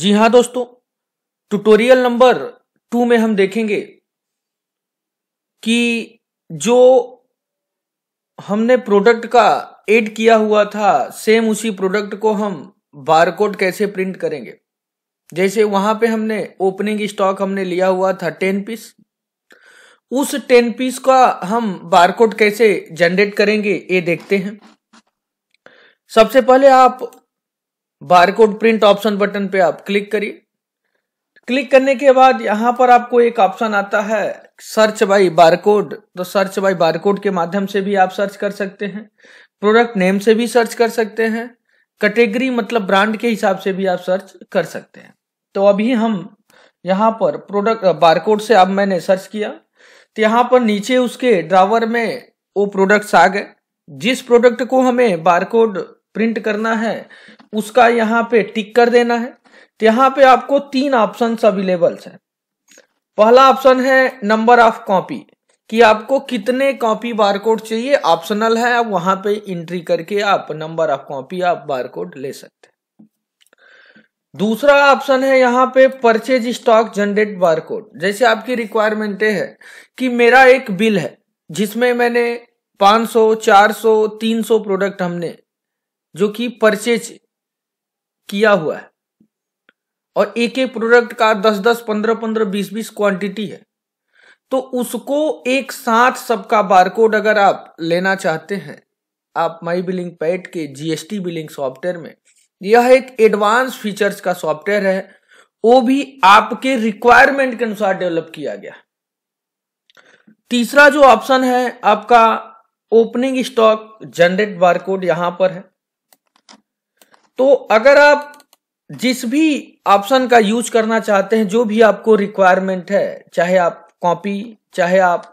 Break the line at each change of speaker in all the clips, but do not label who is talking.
जी हाँ दोस्तों tutorial number two में हम देखेंगे कि जो हमने प्रोडक्ट का एड किया हुआ था सेम उसी प्रोडक्ट को हम बारकोड कैसे प्रिंट करेंगे जैसे वहां पे हमने ओपनिंग स्टॉक हमने लिया हुआ था टेन पीस उस टेन पीस का हम बारकोड कैसे जनरेट करेंगे ये देखते हैं सबसे पहले आप बारकोड प्रिंट ऑप्शन बटन पे आप क्लिक करिए क्लिक करने के बाद यहाँ पर आपको एक ऑप्शन आता है सर्च बाई बारकोड तो सर्च बाई बारकोड के माध्यम से भी आप सर्च कर सकते हैं प्रोडक्ट नेम से भी सर्च कर सकते हैं कैटेगरी मतलब ब्रांड के हिसाब से भी आप सर्च कर सकते हैं तो अभी हम यहाँ पर प्रोडक्ट बारकोड से अब मैंने सर्च किया तो यहाँ पर नीचे उसके ड्रावर में वो प्रोडक्ट्स आ गए जिस प्रोडक्ट को हमें बारकोड प्रिंट करना है उसका यहाँ पे टिक कर देना है तो यहाँ पे आपको तीन ऑप्शन अवेलेबल्स हैं पहला ऑप्शन है नंबर ऑफ कॉपी कि आपको कितने कॉपी बारकोड चाहिए ऑप्शनल है आप वहां पे एंट्री करके आप नंबर ऑफ कॉपी आप बारकोड ले सकते हैं दूसरा ऑप्शन है यहाँ पे परचेज स्टॉक जनरेट बारकोड जैसे आपकी रिक्वायरमेंट है कि मेरा एक बिल है जिसमें मैंने 500, 400, 300 प्रोडक्ट हमने जो कि परचेज किया हुआ है और एक एक प्रोडक्ट का दस दस पंद्रह पंद्रह बीस बीस क्वांटिटी है तो उसको एक साथ सबका बारकोड अगर आप लेना चाहते हैं आप माई बिलिंग पैट के जीएसटी बिलिंग सॉफ्टवेयर में यह एक एडवांस फीचर्स का सॉफ्टवेयर है वो भी आपके रिक्वायरमेंट के अनुसार डेवलप किया गया तीसरा जो ऑप्शन है आपका ओपनिंग स्टॉक जनरेट बारकोड यहां पर है तो अगर आप जिस भी ऑप्शन का यूज करना चाहते हैं जो भी आपको रिक्वायरमेंट है चाहे आप कॉपी चाहे आप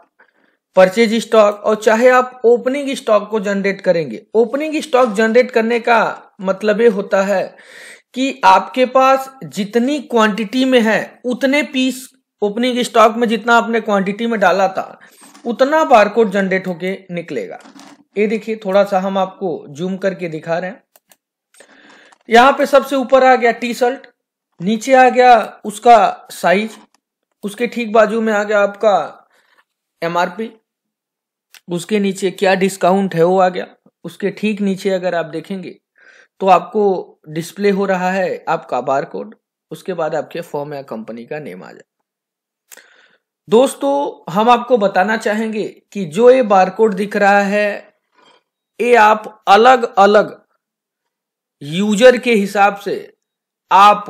परचेज स्टॉक और चाहे आप ओपनिंग स्टॉक को जनरेट करेंगे ओपनिंग स्टॉक जनरेट करने का मतलब ये होता है कि आपके पास जितनी क्वांटिटी में है उतने पीस ओपनिंग स्टॉक में जितना आपने क्वांटिटी में डाला था उतना बारकोड जनरेट होके निकलेगा ये देखिए थोड़ा सा हम आपको जूम करके दिखा रहे हैं यहां पे सबसे ऊपर आ गया टी शर्ट नीचे आ गया उसका साइज उसके ठीक बाजू में आ गया आपका एमआरपी उसके नीचे क्या डिस्काउंट है वो आ गया उसके ठीक नीचे अगर आप देखेंगे तो आपको डिस्प्ले हो रहा है आपका बार कोड उसके बाद आपके फॉर्म या कंपनी का नेम आ जाए दोस्तों हम आपको बताना चाहेंगे कि जो ये बारकोड दिख रहा है ये आप अलग अलग यूजर के हिसाब से आप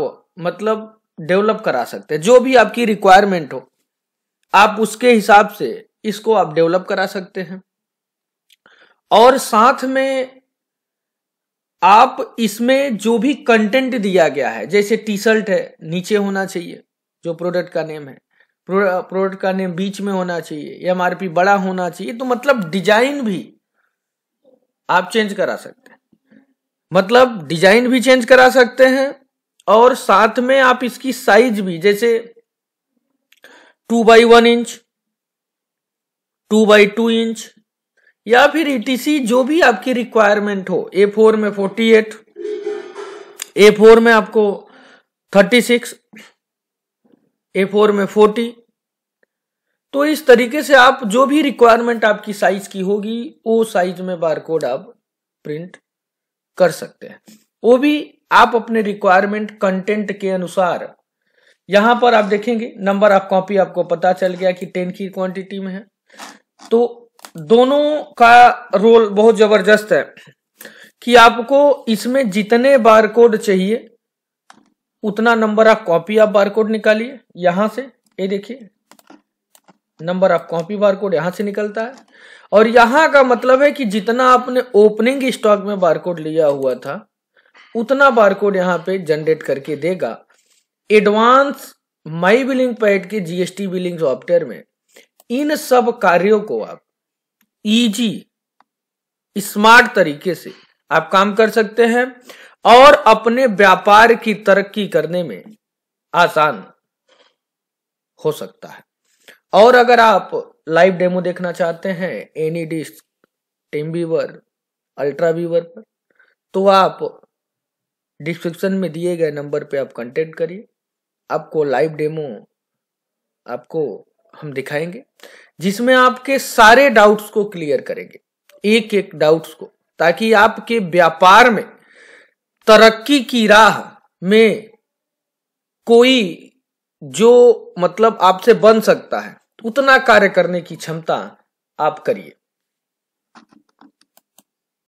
मतलब डेवलप करा सकते हैं जो भी आपकी रिक्वायरमेंट हो आप उसके हिसाब से इसको आप डेवलप करा सकते हैं और साथ में आप इसमें जो भी कंटेंट दिया गया है जैसे टी शर्ट है नीचे होना चाहिए जो प्रोडक्ट का नेम है प्रोडक्ट का नेम बीच में होना चाहिए एम बड़ा होना चाहिए तो मतलब डिजाइन भी आप चेंज करा सकते मतलब डिजाइन भी चेंज करा सकते हैं और साथ में आप इसकी साइज भी जैसे two by one inch two by two inch या फिर ईटीसी e जो भी आपकी रिक्वायरमेंट हो ए फोर में फोर्टी एट ए फोर में आपको थर्टी सिक्स ए फोर में फोर्टी तो इस तरीके से आप जो भी रिक्वायरमेंट आपकी साइज की होगी वो साइज में बारकोड आप प्रिंट कर सकते हैं वो भी आप अपने रिक्वायरमेंट कंटेंट के अनुसार यहां पर आप देखेंगे नंबर ऑफ कॉपी आपको पता चल गया कि टेन की क्वांटिटी में है तो दोनों का रोल बहुत जबरदस्त है कि आपको इसमें जितने बारकोड चाहिए उतना नंबर ऑफ कॉपी आप बारकोड निकालिए यहां से ये देखिए नंबर ऑफ कॉपी बारकोड यहां से निकलता है और यहां का मतलब है कि जितना आपने ओपनिंग स्टॉक में बारकोड लिया हुआ था उतना बारकोड यहां पे जनरेट करके देगा एडवांस माई बिलिंग पैड के जीएसटी बिलिंग सॉफ्टवेयर में इन सब कार्यों को आप इजी e स्मार्ट तरीके से आप काम कर सकते हैं और अपने व्यापार की तरक्की करने में आसान हो सकता है और अगर आप लाइव डेमो देखना चाहते हैं AnyDesk TeamViewer UltraViewer पर तो आप डिस्क्रिप्शन में दिए गए नंबर पे आप कांटेक्ट करिए आपको लाइव डेमो आपको हम दिखाएंगे जिसमें आपके सारे डाउट्स को क्लियर करेंगे एक एक डाउट्स को ताकि आपके व्यापार में तरक्की की राह में कोई जो मतलब आपसे बन सकता है उतना कार्य करने की क्षमता आप करिए